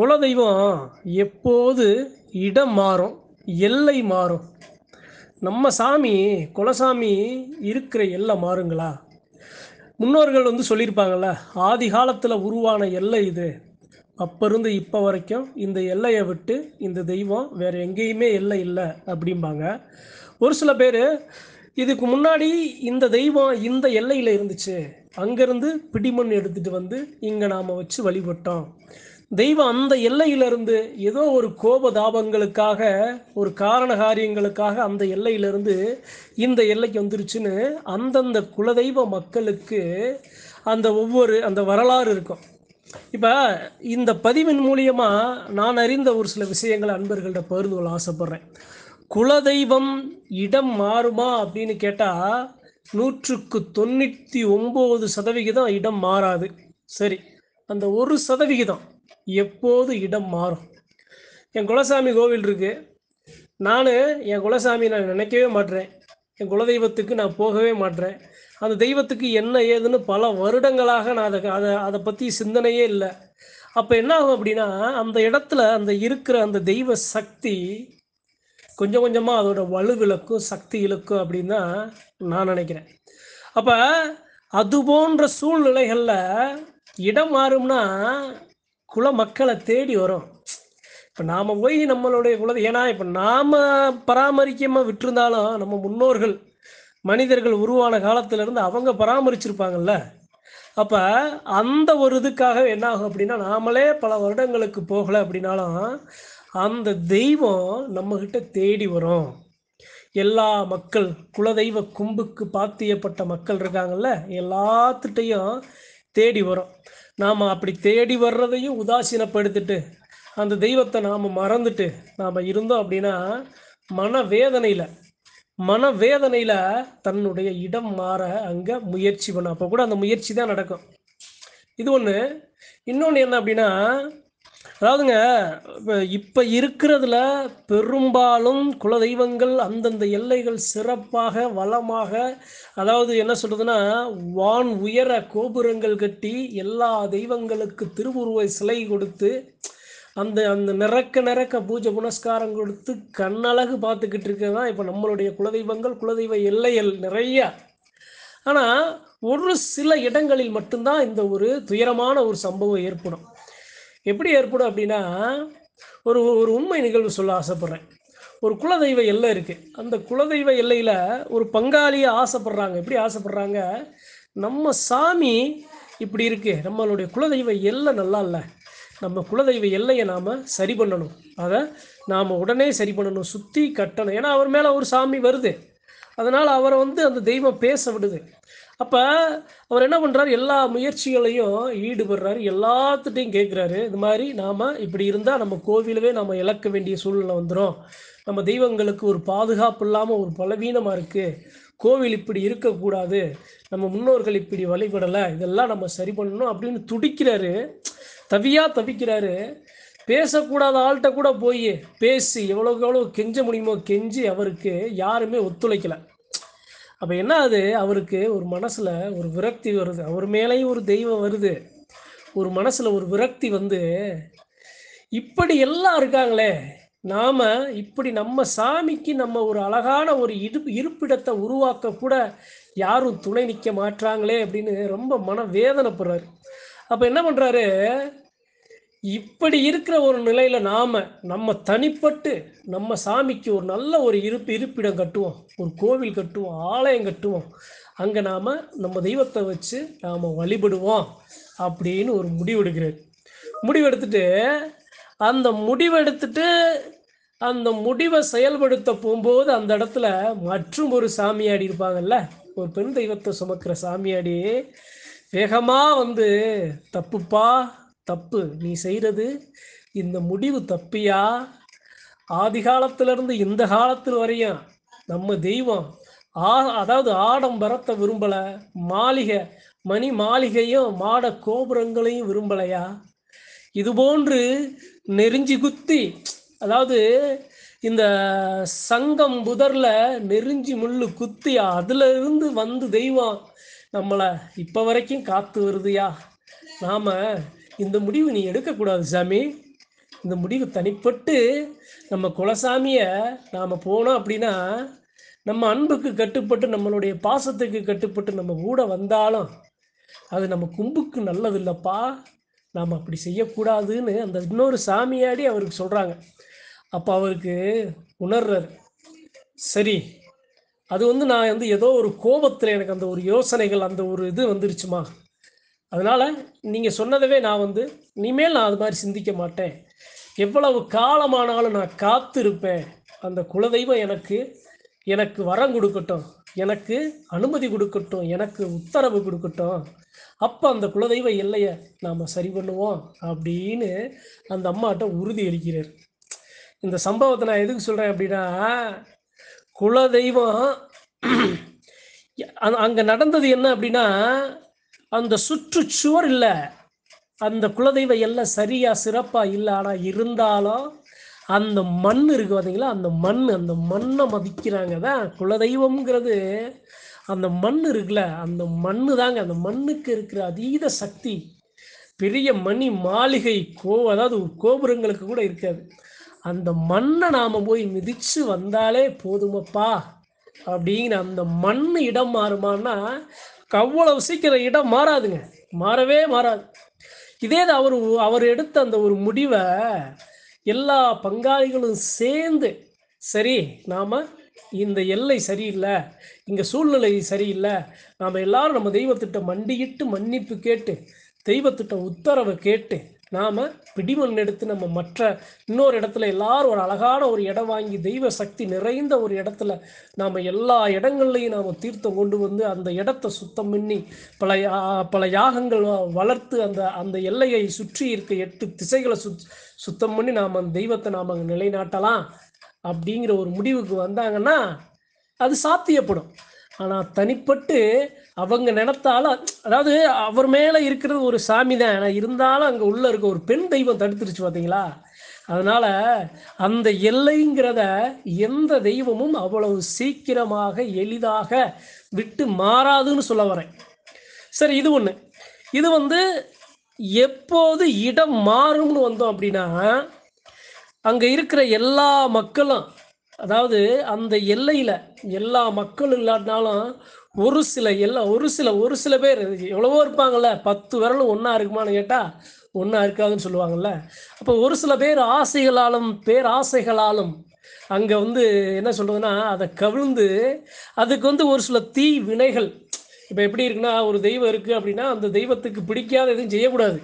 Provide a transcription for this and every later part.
குலதெய்வம் எப்போது இடம் மாறும் எல்லை மாறும் நம்ம சாமி குலசாமி இருக்கிற எல்லை மாறுங்களா முன்னோர்கள் வந்து சொல்லியிருப்பாங்கள்ல ஆதி காலத்தில் உருவான எல்லை இது அப்போ இருந்து இப்போ வரைக்கும் இந்த எல்லையை விட்டு இந்த தெய்வம் வேறு எங்கேயுமே எல்லை இல்லை அப்படிம்பாங்க ஒரு சில பேர் இதுக்கு முன்னாடி இந்த தெய்வம் இந்த எல்லையில் இருந்துச்சு அங்கேருந்து பிடிமண் எடுத்துகிட்டு வந்து இங்கே நாம் வச்சு வழிபட்டோம் தெய்வம் அந்த எல்லையிலிருந்து ஏதோ ஒரு கோப தாபங்களுக்காக ஒரு காரண காரியங்களுக்காக அந்த எல்லையிலிருந்து இந்த எல்லைக்கு வந்துருச்சுன்னு அந்தந்த குலதெய்வ மக்களுக்கு அந்த ஒவ்வொரு அந்த வரலாறு இருக்கும் இப்போ இந்த பதிவின் மூலியமாக நான் அறிந்த ஒரு சில விஷயங்களை அன்பர்கள்ட பகிர்ந்து கொள்ள ஆசைப்பட்றேன் குலதெய்வம் இடம் மாறுமா அப்படின்னு கேட்டால் நூற்றுக்கு தொண்ணூற்றி ஒம்பது சதவிகிதம் இடம் மாறாது சரி அந்த ஒரு சதவிகிதம் எப்போது இடம் மாறும் என் குலசாமி கோவில் இருக்கு நான் என் குலசாமி நான் நினைக்கவே மாட்டேன் என் குலதெய்வத்துக்கு நான் போகவே மாட்டேன் அந்த தெய்வத்துக்கு என்ன ஏதுன்னு பல வருடங்களாக நான் அதை அதை அதை பற்றி சிந்தனையே இல்லை அப்போ என்ன ஆகும் அப்படின்னா அந்த இடத்துல அந்த இருக்கிற அந்த தெய்வ சக்தி கொஞ்சம் கொஞ்சமாக அதோட விளக்கும் சக்தி இழக்கும் அப்படின்னு தான் நான் நினைக்கிறேன் அப்போ அது போன்ற சூழ்நிலைகளில் இடம் மாறும்னா குல மக்களை தேடி வரும் இப்போ நாம் போய் நம்மளுடைய குலதை ஏன்னா இப்போ நாம் பராமரிக்காமல் விட்டிருந்தாலும் நம்ம முன்னோர்கள் மனிதர்கள் உருவான காலத்திலேருந்து அவங்க பராமரிச்சிருப்பாங்கல்ல அப்போ அந்த ஒரு இதுக்காக என்ன ஆகும் அப்படின்னா நாமளே பல வருடங்களுக்கு போகலை அப்படின்னாலும் அந்த தெய்வம் நம்மக்கிட்ட தேடி வரும் எல்லா மக்கள் குலதெய்வ கும்புக்கு பாத்தியப்பட்ட மக்கள் இருக்காங்கல்ல எல்லாத்துட்டையும் தேடி வரும் நாம் அப்படி தேடி வர்றதையும் உதாசீனப்படுத்திட்டு அந்த தெய்வத்தை நாம் மறந்துட்டு நாம் இருந்தோம் அப்படின்னா மனவேதனையில் மனவேதனையில் தன்னுடைய இடம் மாற அங்கே முயற்சி பண்ணும் அப்போ கூட அந்த முயற்சி தான் நடக்கும் இது ஒன்று இன்னொன்று என்ன அப்படின்னா அதாவதுங்க இப்போ இப்போ இருக்கிறதுல பெரும்பாலும் குலதெய்வங்கள் அந்தந்த எல்லைகள் சிறப்பாக வளமாக அதாவது என்ன சொல்கிறதுன்னா வான் உயர கோபுரங்கள் கட்டி எல்லா தெய்வங்களுக்கு திருவுருவை சிலை கொடுத்து அந்த அந்த நிறக்க நிறக்க பூஜை புனஸ்காரம் கொடுத்து கண்ணழகு பார்த்துக்கிட்டு இருக்கதான் இப்போ நம்மளுடைய குலதெய்வங்கள் குலதெய்வ எல்லைகள் நிறைய ஆனால் ஒரு சில இடங்களில் மட்டும்தான் இந்த ஒரு துயரமான ஒரு சம்பவம் ஏற்படும் எப்படி ஏற்படும் அப்படின்னா ஒரு ஒரு உண்மை நிகழ்வு சொல்ல ஆசைப்படுறேன் ஒரு குலதெய்வ எல்லை இருக்குது அந்த குலதெய்வ எல்லையில் ஒரு பங்காளியை ஆசைப்படுறாங்க எப்படி ஆசைப்படுறாங்க நம்ம சாமி இப்படி இருக்குது நம்மளுடைய குலதெய்வ எல்லை நல்லா இல்லை நம்ம குலதெய்வ எல்லையை நாம் சரி பண்ணணும் அதை நாம் உடனே சரி பண்ணணும் சுற்றி கட்டணும் ஏன்னா அவர் மேலே ஒரு சாமி வருது அதனால் அவரை வந்து அந்த தெய்வம் பேச விடுது அப்ப அவர் என்ன பண்றாரு எல்லா முயற்சிகளையும் ஈடுபடுறாரு எல்லாத்துட்டையும் கேட்கிறாரு இது மாதிரி நாம இப்படி இருந்தா நம்ம கோவிலவே நாம இழக்க வேண்டிய சூழ்நிலை வந்துடும் நம்ம தெய்வங்களுக்கு ஒரு பாதுகாப்பு இல்லாம ஒரு பலவீனமா இருக்கு கோவில் இப்படி இருக்கக்கூடாது நம்ம முன்னோர்கள் இப்படி வழிபடலை இதெல்லாம் நம்ம சரி பண்ணணும் அப்படின்னு துடிக்கிறாரு தவியா தவிக்கிறாரு பேசக்கூடாத ஆள்கிட்ட கூட போய் பேசி எவ்வளோக்கு எவ்வளோ கெஞ்ச முடியுமோ கெஞ்சி அவருக்கு யாருமே ஒத்துழைக்கலை அப்போ என்ன ஆகுது அவருக்கு ஒரு மனசில் ஒரு விரக்தி வருது அவர் மேலேயும் ஒரு தெய்வம் வருது ஒரு மனசில் ஒரு விரக்தி வந்து இப்படி எல்லாம் இருக்காங்களே நாம் இப்படி நம்ம சாமிக்கு நம்ம ஒரு அழகான ஒரு இரு இருப்பிடத்தை உருவாக்க கூட யாரும் துணை நிற்க மாட்டாங்களே அப்படின்னு ரொம்ப மன வேதனைப்படுறாரு அப்போ என்ன பண்ணுறாரு இப்படி இருக்கிற ஒரு நிலையில் நாம் நம்ம தனிப்பட்டு நம்ம சாமிக்கு ஒரு நல்ல ஒரு இருப்பு இருப்பிடம் கட்டுவோம் ஒரு கோவில் கட்டுவோம் ஆலயம் கட்டுவோம் அங்கே நாம் நம்ம தெய்வத்தை வச்சு நாம் வழிபடுவோம் அப்படின்னு ஒரு முடிவெடுக்கிறார் முடிவெடுத்துட்டு அந்த முடிவெடுத்துட்டு அந்த முடிவை செயல்படுத்த போகும்போது அந்த இடத்துல மற்றும் ஒரு சாமியாடி இருப்பாங்கல்ல ஒரு பெண் தெய்வத்தை சுமக்கிற சாமியாடி வேகமாக வந்து தப்புப்பா தப்பு நீ செய்கிறது இந்த முடிவு தப்பியா ஆதி காலத்திலிருந்து இந்த காலத்தில் வரையும் நம்ம தெய்வம் ஆ அதாவது ஆடம்பரத்தை விரும்பலை மாளிகை மணி மாளிகையும் மாட கோபுரங்களையும் விரும்பலையா இது போன்று நெருஞ்சி குத்தி அதாவது இந்த சங்கம் புதர்ல நெருஞ்சி முள்ளு குத்தி அதுல இருந்து வந்து தெய்வம் நம்மளை இப்போ வரைக்கும் காத்து வருதுயா நாம இந்த முடிவு நீ எடுக்கக்கூடாது சாமி இந்த முடிவு தனிப்பட்டு நம்ம குலசாமியை நாம் போனோம் அப்படின்னா நம்ம அன்புக்கு கட்டுப்பட்டு நம்மளுடைய பாசத்துக்கு கட்டுப்பட்டு நம்ம கூட வந்தாலும் அது நம்ம கும்புக்கு நல்லது இல்லைப்பா நாம் அப்படி செய்யக்கூடாதுன்னு அந்த இன்னொரு சாமியாடி அவருக்கு சொல்கிறாங்க அப்போ அவருக்கு உணர்றார் சரி அது வந்து நான் வந்து ஏதோ ஒரு கோபத்தில் எனக்கு அந்த ஒரு யோசனைகள் அந்த ஒரு இது வந்துருச்சுமா அதனால் நீங்கள் சொன்னதவே நான் வந்து இனிமேல் நான் அது மாதிரி சிந்திக்க மாட்டேன் எவ்வளவு காலமானாலும் நான் காத்திருப்பேன் அந்த குலதெய்வம் எனக்கு எனக்கு வரம் கொடுக்கட்டும் எனக்கு அனுமதி கொடுக்கட்டும் எனக்கு உத்தரவு கொடுக்கட்டும் அப்போ அந்த குலதெய்வம் எல்லையை நாம் சரி பண்ணுவோம் அப்படின்னு அந்த அம்மாட்ட உறுதி அளிக்கிறார் இந்த சம்பவத்தை நான் எதுக்கு சொல்கிறேன் அப்படின்னா குலதெய்வம் அங்கே நடந்தது என்ன அப்படின்னா அந்த சுற்றுச்சுவர் இல்லை அந்த குலதெய்வம் எல்லாம் சரியா சிறப்பா இல்லை ஆனால் இருந்தாலும் அந்த மண் இருக்கு பார்த்தீங்களா அந்த மண் அந்த மண்ணை மதிக்கிறாங்க தான் குலதெய்வம்ங்கிறது அந்த மண் இருக்குல்ல அந்த மண்ணு தாங்க அந்த மண்ணுக்கு இருக்கிற அதீத சக்தி பெரிய மணி மாளிகை கோ அதாவது கோபுரங்களுக்கு கூட இருக்காது அந்த மண்ணை நாம் போய் மிதித்து வந்தாலே போதுமப்பா அப்படிங்கிற அந்த மண் இடம் மாறுமானா அவ்வளவு சீக்கிரம் இடம் மாறாதுங்க மாறவே மாறாது இதே அவர் அவர் எடுத்த அந்த ஒரு முடிவை எல்லா பங்காளிகளும் சேர்ந்து சரி நாம் இந்த எல்லை சரியில்லை இங்கே சூழ்நிலை சரியில்லை நாம் எல்லாரும் நம்ம தெய்வத்திட்ட மண்டியிட்டு மன்னிப்பு கேட்டு தெய்வத்திட்ட உத்தரவை கேட்டு நாம் பிடிமல் எடுத்து நம்ம மற்ற இன்னொரு இடத்துல எல்லாரும் ஒரு அழகான ஒரு இடம் வாங்கி தெய்வ சக்தி நிறைந்த ஒரு இடத்துல நாம் எல்லா இடங்கள்லையும் நாம் தீர்த்தம் கொண்டு வந்து அந்த இடத்த சுத்தம் பண்ணி பல பல யாகங்கள் வளர்த்து அந்த அந்த எல்லையை சுற்றி இருக்க எட்டு திசைகளை சுத் சுத்தம் பண்ணி நாம் அந்த தெய்வத்தை நாம் அங்கே நிலைநாட்டலாம் அப்படிங்கிற ஒரு முடிவுக்கு வந்தாங்கன்னா அது சாத்தியப்படும் ஆனால் தனிப்பட்டு அவங்க நினத்தாலும் அதாவது அவர் மேலே இருக்கிறது ஒரு சாமி தான் ஆனால் இருந்தாலும் அங்கே உள்ளே இருக்க ஒரு பெண் தெய்வம் தடுத்துருச்சு பார்த்தீங்களா அதனால் அந்த எல்லைங்கிறத எந்த தெய்வமும் அவ்வளவு சீக்கிரமாக எளிதாக விட்டு மாறாதுன்னு சொல்ல வரேன் சரி இது ஒன்று இது வந்து எப்போது இடம் மாறும்னு வந்தோம் அப்படின்னா அங்கே இருக்கிற எல்லா மக்களும் அதாவது அந்த எல்லையில எல்லா மக்களும் இல்லாட்டினாலும் ஒரு சில எல்லா ஒரு சில ஒரு சில பேர் எவ்வளவோ இருப்பாங்கல்ல பத்து விரலும் ஒன்றா இருக்குமான்னு கேட்டால் ஒன்றா இருக்காதுன்னு சொல்லுவாங்கல்ல அப்போ ஒரு சில பேர் ஆசைகளாலும் பேராசைகளாலும் அங்க அங்கே வந்து என்ன சொல்றதுன்னா அதை கவிழ்ந்து அதுக்கு வந்து ஒரு சில தீ வினைகள் இப்போ எப்படி இருக்குன்னா ஒரு தெய்வம் இருக்குது அப்படின்னா அந்த தெய்வத்துக்கு பிடிக்காத எதுவும் செய்யக்கூடாது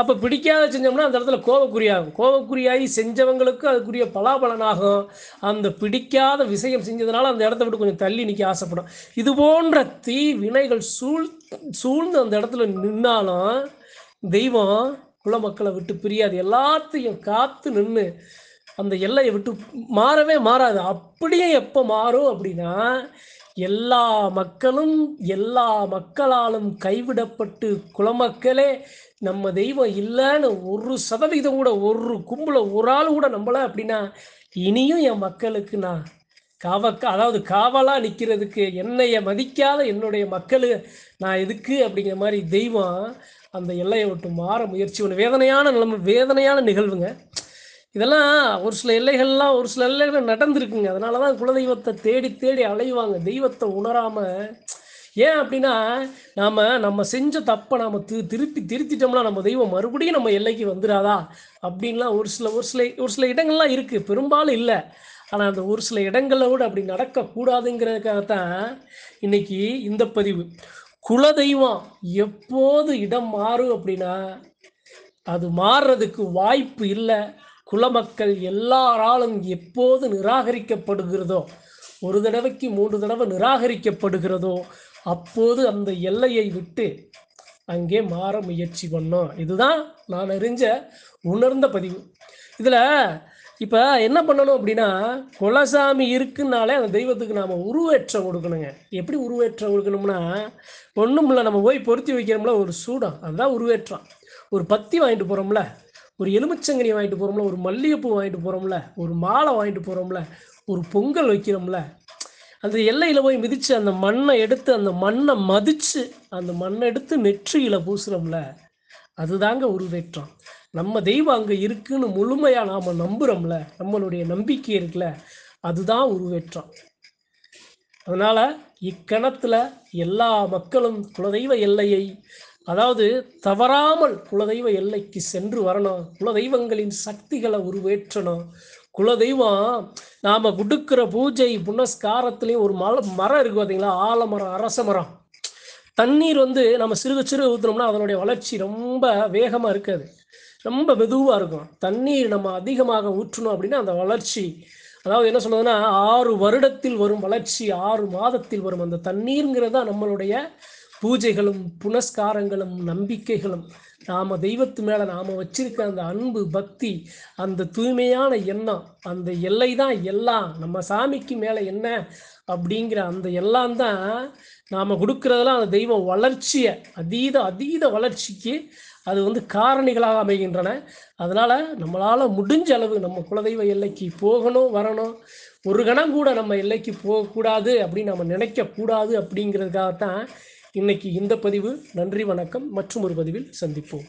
அப்போ பிடிக்காத செஞ்சோம்னா அந்த இடத்துல கோவக்குறியாகும் கோவக்குறியாகி செஞ்சவங்களுக்கு அதுக்குரிய பலாபலனாகும் அந்த பிடிக்காத விஷயம் செஞ்சதுனால அந்த இடத்த விட்டு கொஞ்சம் தள்ளி நிற்க ஆசைப்படும் இது போன்ற தீ வினைகள் சூழ் சூழ்ந்து அந்த இடத்துல நின்னாலும் தெய்வம் குல மக்களை விட்டு பிரியாது எல்லாத்தையும் காத்து நின்று அந்த எல்லையை விட்டு மாறவே மாறாது அப்படியே எப்போ மாறும் அப்படின்னா எல்லா மக்களும் எல்லா மக்களாலும் கைவிடப்பட்டு குலமக்களே நம்ம தெய்வம் இல்லைன்னு ஒரு சதவீதம் கூட ஒரு கும்பல ஒரு ஆள் கூட நம்மள அப்படின்னா இனியும் என் மக்களுக்கு நான் காவ அதாவது காவலாக நிற்கிறதுக்கு என்னைய மதிக்காத என்னுடைய மக்கள் நான் எதுக்கு அப்படிங்கிற மாதிரி தெய்வம் அந்த எல்லையை விட்டு மாற முயற்சி ஒன்று வேதனையான நிலைமை வேதனையான நிகழ்வுங்க இதெல்லாம் ஒரு சில எல்லைகள்லாம் ஒரு சில எல்லைகள் நடந்திருக்குங்க அதனால தான் குலதெய்வத்தை தேடி தேடி அலைவாங்க தெய்வத்தை உணராமல் ஏன் அப்படின்னா நாம் நம்ம செஞ்ச தப்பை நாம் திரு திருப்பி திருத்திட்டோம்னா நம்ம தெய்வம் மறுபடியும் நம்ம எல்லைக்கு வந்துடாதா அப்படின்லாம் ஒரு சில ஒரு சில ஒரு சில இடங்கள்லாம் இருக்குது பெரும்பாலும் இல்லை ஆனால் அந்த ஒரு சில இடங்களில் கூட அப்படி நடக்கக்கூடாதுங்கிறதுக்காகத்தான் இன்னைக்கு இந்த பதிவு குலதெய்வம் எப்போது இடம் மாறும் அப்படின்னா அது மாறுறதுக்கு வாய்ப்பு இல்லை குலமக்கள் எல்லாராலும் எப்போது நிராகரிக்கப்படுகிறதோ ஒரு தடவைக்கு மூன்று தடவை நிராகரிக்கப்படுகிறதோ அப்போது அந்த எல்லையை விட்டு அங்கே மாற முயற்சி பண்ணோம் இதுதான் நான் அறிஞ்ச உணர்ந்த பதிவு இதில் இப்போ என்ன பண்ணணும் அப்படின்னா குலசாமி இருக்குன்னாலே அந்த தெய்வத்துக்கு நாம் உருவேற்றம் கொடுக்கணுங்க எப்படி உருவேற்றம் கொடுக்கணும்னா ஒன்றும் இல்லை நம்ம போய் பொருத்தி வைக்கிறோம்ல ஒரு சூடம் அதுதான் உருவேற்றம் ஒரு பத்தி வாங்கிட்டு போகிறோம்ல ஒரு எலுமிச்சங்கனி வாங்கிட்டு போகிறோம்ல ஒரு மல்லிகைப்பூ வாங்கிட்டு போகிறோம்ல ஒரு மாலை வாங்கிட்டு போகிறோம்ல ஒரு பொங்கல் வைக்கிறோம்ல அந்த எல்லையில் போய் மிதித்து அந்த மண்ணை எடுத்து அந்த மண்ணை மதித்து அந்த மண்ணை எடுத்து நெற்றியில் பூசுகிறோம்ல அதுதாங்க உருவேற்றம் நம்ம தெய்வம் அங்கே இருக்குன்னு முழுமையாக நாம் நம்புகிறோம்ல நம்மளுடைய நம்பிக்கை இருக்குல்ல அதுதான் உருவேற்றம் அதனால் இக்கணத்தில் எல்லா மக்களும் குலதெய்வ எல்லையை அதாவது தவறாமல் குலதெய்வ எல்லைக்கு சென்று வரணும் குலதெய்வங்களின் சக்திகளை உருவேற்றணும் குலதெய்வம் நாம் விடுக்கிற பூஜை புனஸ்காரத்துலேயும் ஒரு மல மரம் இருக்குது பார்த்தீங்களா ஆலமரம் அரச மரம் தண்ணீர் வந்து நம்ம சிறுக சிறு ஊற்றுனோம்னா அதனுடைய வளர்ச்சி ரொம்ப வேகமாக இருக்காது ரொம்ப மெதுவாக இருக்கும் தண்ணீர் நம்ம அதிகமாக ஊற்றணும் அப்படின்னா அந்த வளர்ச்சி அதாவது என்ன சொல்லுதுன்னா ஆறு வருடத்தில் வரும் வளர்ச்சி ஆறு மாதத்தில் வரும் அந்த தண்ணீர்ங்கிறது தான் நம்மளுடைய பூஜைகளும் புனஸ்காரங்களும் நம்பிக்கைகளும் நாம தெய்வத்து மேல நாம வச்சிருக்க அந்த அன்பு பக்தி அந்த தூய்மையான எண்ணம் அந்த எல்லை தான் எல்லாம் நம்ம சாமிக்கு மேல என்ன அப்படிங்கிற அந்த எல்லாம் தான் நாம கொடுக்கறதெல்லாம் அந்த தெய்வம் வளர்ச்சியை அதீத அதீத வளர்ச்சிக்கு அது வந்து காரணிகளாக அமைகின்றன அதனால நம்மளால முடிஞ்ச அளவு நம்ம குலதெய்வ எல்லைக்கு போகணும் வரணும் ஒரு கணம் கூட நம்ம எல்லைக்கு போகக்கூடாது அப்படின்னு நம்ம நினைக்கக்கூடாது அப்படிங்கிறதுக்காகத்தான் இன்னைக்கு இந்த பதிவு நன்றி வணக்கம் மற்றும் ஒரு பதிவில் சந்திப்போம்